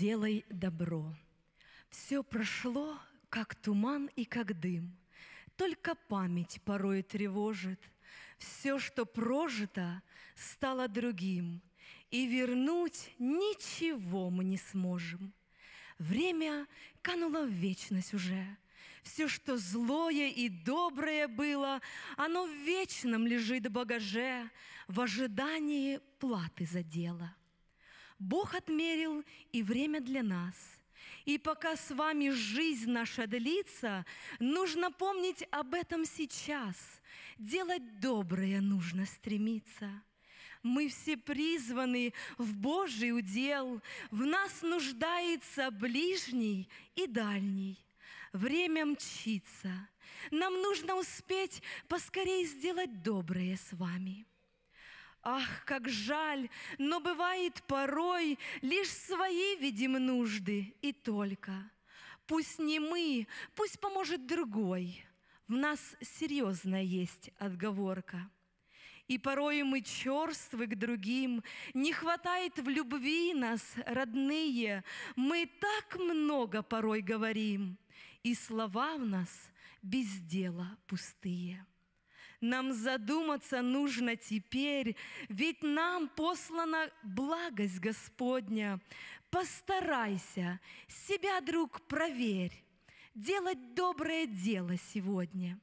делай добро. Все прошло, как туман и как дым, Только память порой тревожит. Все, что прожито, стало другим, И вернуть ничего мы не сможем. Время кануло в вечность уже, все, что злое и доброе было, оно в вечном лежит в багаже в ожидании платы за дело. Бог отмерил и время для нас. И пока с вами жизнь наша длится, нужно помнить об этом сейчас. Делать доброе нужно стремиться. Мы все призваны в Божий удел, в нас нуждается ближний и дальний. Время мчится, нам нужно успеть поскорее сделать доброе с вами – Ах, как жаль, но бывает порой Лишь свои видим нужды и только. Пусть не мы, пусть поможет другой. В нас серьезная есть отговорка. И порой мы черствы к другим, Не хватает в любви нас, родные, Мы так много порой говорим, И слова в нас без дела пустые. Нам задуматься нужно теперь, ведь нам послана благость Господня. Постарайся, себя, друг, проверь, делать доброе дело сегодня.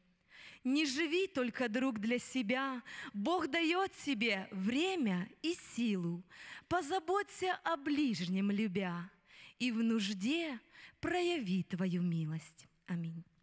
Не живи только, друг, для себя. Бог дает тебе время и силу. Позаботься о ближнем любя, и в нужде прояви твою милость. Аминь.